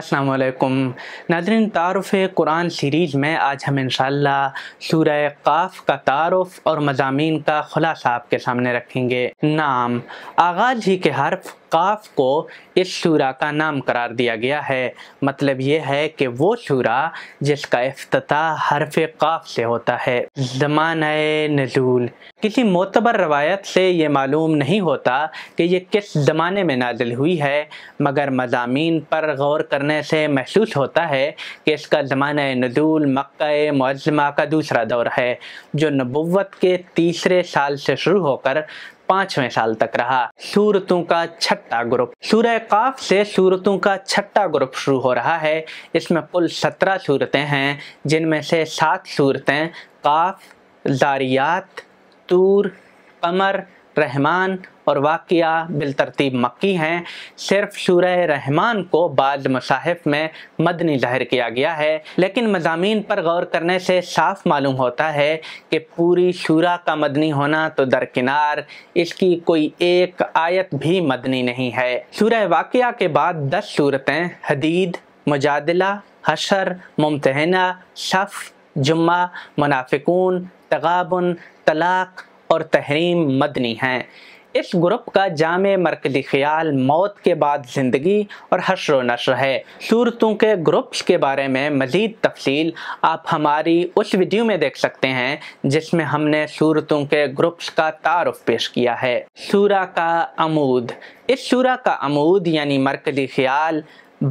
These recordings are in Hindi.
असलकुम नादरीन तारफ़ कुरान सीरीज़ में आज हम इनशाला सूरह काफ का तारफ़ और मजामी का ख़ुलासा आपके सामने रखेंगे नाम आगाज़ ही के हर्फ काफ को इस शूरा का नाम करार दिया गया है मतलब ये है कि वो शूरा जिसका अफ्ताह हरफ काफ से होता है ज़मान नजूल किसी मोतबर रवायत से ये मालूम नहीं होता कि ये किस ज़माने में नाजिल हुई है मगर मजामी पर गौर करने से महसूस होता है कि इसका जमान नजूल मक् मुजमा का दूसरा दौर है जो नबोत के तीसरे साल से शुरू होकर पांचवें साल तक रहा सूरतों का छठा ग्रुप सूर्य काफ से सूरतों का छठा ग्रुप शुरू हो रहा है इसमें कुल सत्रह सूरतें हैं जिनमें से सात सूरतें काफ जारियात तूर कमर रहमान और वाक बिलतरतीब मक्की हैं सिर्फ सूर रहमान को बाद मसाहफ में मदनी ज़ाहिर किया गया है लेकिन मजामी पर गौर करने से साफ मालूम होता है कि पूरी शूरा का मदनी होना तो दरकिनार इसकी कोई एक आयत भी मदनी नहीं है सूर वाक़िया के बाद दस सूरतें हदीद मुजादला हशर मुमतना शफ़ जुम्मा मुनाफिकून तगाबन तलाक़ और तहरीम मदनी हैं इस ग्रुप का जाम मरकजी ख्याल मौत के बाद ज़िंदगी और हशर नशर है सूरतों के ग्रुप्स के बारे में मज़ीद तफसील आप हमारी उस वीडियो में देख सकते हैं जिसमें हमने सूरतों के ग्रुप्स का तारफ़ पेश किया है सूरा का अमूद इस सूरा का अमूद यानी मरकजी ख्याल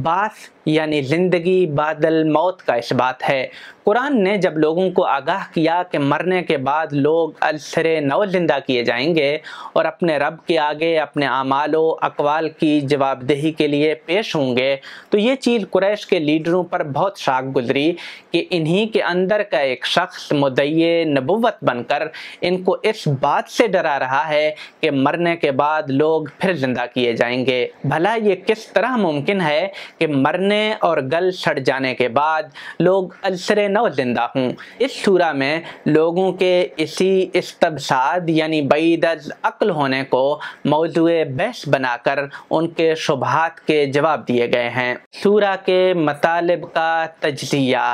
बास यानी ज़िंदगी बादल मौत का इस बात है कुरान ने जब लोगों को आगाह किया कि मरने के बाद लोग अलसर नौ जिंदा किए जाएंगे और अपने रब के आगे अपने अमालों अकवाल की जवाबदेही के लिए पेश होंगे तो ये चीज़ कुरैश के लीडरों पर बहुत शाख गुजरी कि इन्हीं के अंदर का एक शख्स मुदय नबूत बनकर इनको इस बात से डरा रहा है कि मरने के बाद लोग फिर ज़िंदा किए जाएंगे भला ये किस तरह मुमकिन है कि मरने टूटने और गल सड़ जाने के बाद लोग अलसर नौ जिंदा हूँ इस सूरा में लोगों के इसी इस्तबसाद यानी बैद अक्ल होने को मौजू बहस बनाकर उनके शुभात के जवाब दिए गए हैं सूरा के मतलब का तजिया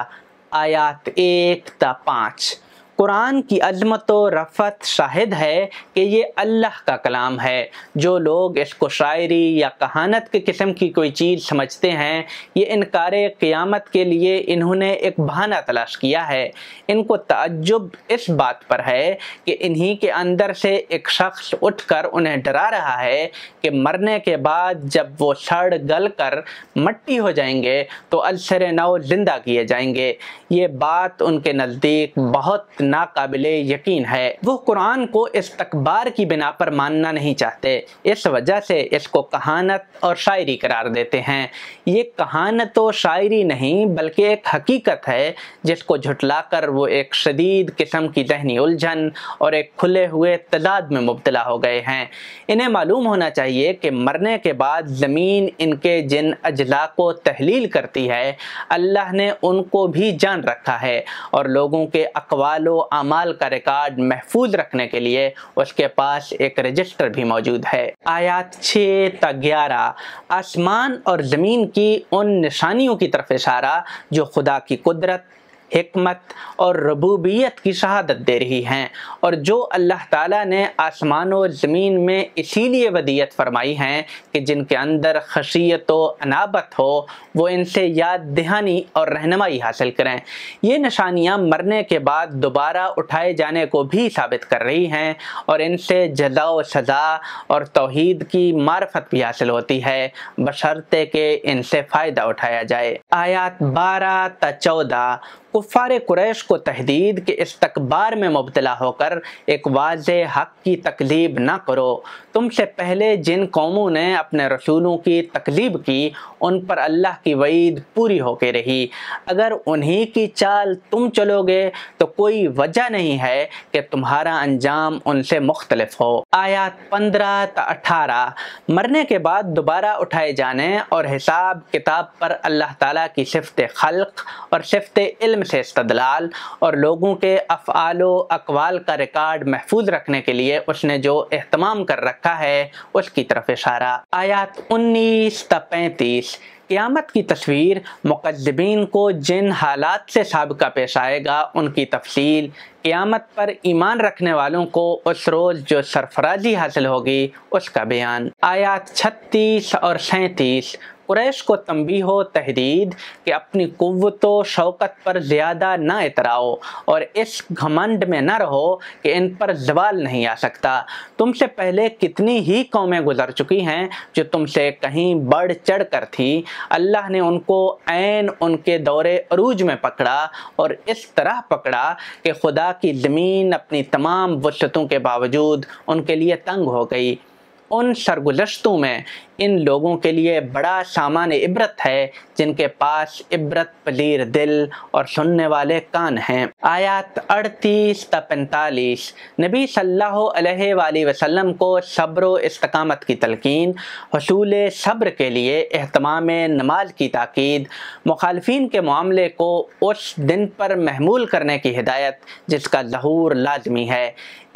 आयात एक ता पाँच कुरान की अजमत रफ़त शाहिद है कि ये अल्लाह का कलाम है जो लोग इसको शायरी या कहानत के किस्म की कोई चीज़ समझते हैं ये इनकार क़ियामत के लिए इन्होंने एक बहाना तलाश किया है इनको तजुब इस बात पर है कि इन्हीं के अंदर से एक शख्स उठ कर उन्हें डरा रहा है कि मरने के बाद जब वो सड़ गल कर मट्टी हो जाएंगे तो अलसर नौ ज़िंदा किए जाएंगे ये बात उनके नज़दीक बहुत नाकबिल यकीन है वो कुरान को इस्तकबार की बिना पर मानना नहीं चाहते इस वजह से इसको कहानत और शायरी करार देते हैं ये कहानत व तो शायरी नहीं बल्कि एक हकीकत है जिसको झुटलाकर वो एक शदीद किस्म की जहनी उलझन और एक खुले हुए तदाद में मुबतला हो गए हैं इन्हें मालूम होना चाहिए कि मरने के बाद ज़मीन इनके जिन अजला को तहलील करती है अल्लाह ने उनको भी जान रखा है और लोगों के अकवालों अमाल का रिकॉर्ड महफूज रखने के लिए उसके पास एक रजिस्टर भी मौजूद है आयात छः तक ग्यारह आसमान और ज़मीन की उन निशानियों की तरफ इशारा जो खुदा की कुदरत हमत और रबूबियत की शहादत दे रही हैं और जो अल्लाह ताला ने आसमान और ज़मीन में इसीलिए वदियत फरमाई हैं कि जिनके अंदर खशियत अनाबत हो वो इनसे याद दहानी और रहनमाई हासिल करें ये निशानियाँ मरने के बाद दोबारा उठाए जाने को भी साबित कर रही हैं और इनसे जजा व सज़ा और तोहद की मार्फत भी हासिल होती है बशर्ते के इनसे फ़ायदा उठाया जाए आयात बारह त चौदह कुफ़ार कुरैश को तहदीद के इस्तकबार में मुबतला होकर एक वाज हक की तकलीब ना करो तुमसे पहले जिन कौमों ने अपने रसूलों की तकलीब की उन पर अल्लाह की वईद पूरी होके रही अगर उन्हीं की चाल तुम चलोगे तो कोई वजह नहीं है कि तुम्हारा अंजाम उनसे मुख्तलफ हो आयात पंद्रह त अठारह मरने के बाद दोबारा उठाए जाने और हिसाब किताब पर अल्लाह तला की सिफत खल और सिफत इल्म से इस्तलाल और लोगों के अफ़ाल अकवाल का रिकॉर्ड महफूज रखने के लिए उसने जो अहतमाम कर रखा है उसकी तरफ इशारा आयात उन्नीस तैंतीस क़्यामत की तस्वीर मुकदबिन को जिन हालात से सबका पेश आएगा उनकी तफसील क़्यामत पर ईमान रखने वालों को उस रोज़ जो सरफराजी हासिल होगी उसका बयान आयात छत्तीस और सैंतीस कुरैश को तमबी हो तहदीद कि अपनी कुत शौकत पर ज़्यादा ना इतराओ और इस घमंड में न रहो कि इन पर जवाल नहीं आ सकता तुमसे पहले कितनी ही कौमें गुजर चुकी हैं जो तुमसे कहीं बढ़ चढ़ कर थी अल्लाह ने उनको ऐन उनके दौरे अरूज में पकड़ा और इस तरह पकड़ा कि खुदा की ज़मीन अपनी तमाम वसतों के बावजूद उनके लिए तंग हो गई उन सरगुजश्तों में इन लोगों के लिए बड़ा सामान इबरत है जिनके पास इबरत पलीर दिल और सुनने वाले कान हैं आयात अड़तीस ता पैंतालीस नबी सल्लल्लाहु अलैहि वसल्लम को सब्र इस्तकामत की तलकिन हसूल सब्र के लिए अहतमाम नमाज की ताक़द मुखालफी के मामले को उस दिन पर महमूल करने की हिदायत जिसका जहूर लाजमी है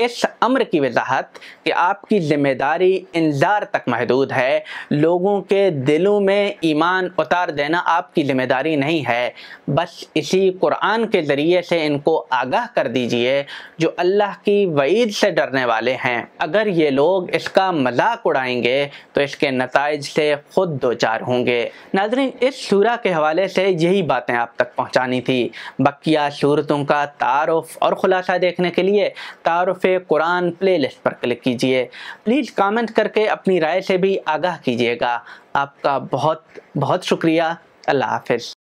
इस अम्र की वजाहत कि आपकी ज़िम्मेदारी इंजार तक महदूद है लोगों के दिलों में ईमान उतार देना आपकी जिम्मेदारी नहीं है बस इसी कुरान के ज़रिए से इनको आगाह कर दीजिए जो अल्लाह की वईद से डरने वाले हैं अगर ये लोग इसका मजाक उड़ाएंगे तो इसके नतज से ख़ुद दो चार होंगे नाजरीन इस सूरा के हवाले से यही बातें आप तक पहुँचानी थी बकिया सूरतों का तारफ़ और ख़ुलासा देखने के लिए तारफ़ कुरान प्ले लिस्ट पर क्लिक कीजिए प्लीज़ कामेंट करके अपनी राय से भी आगाह कीजिएगा आपका बहुत बहुत शुक्रिया अल्लाह हाफिज़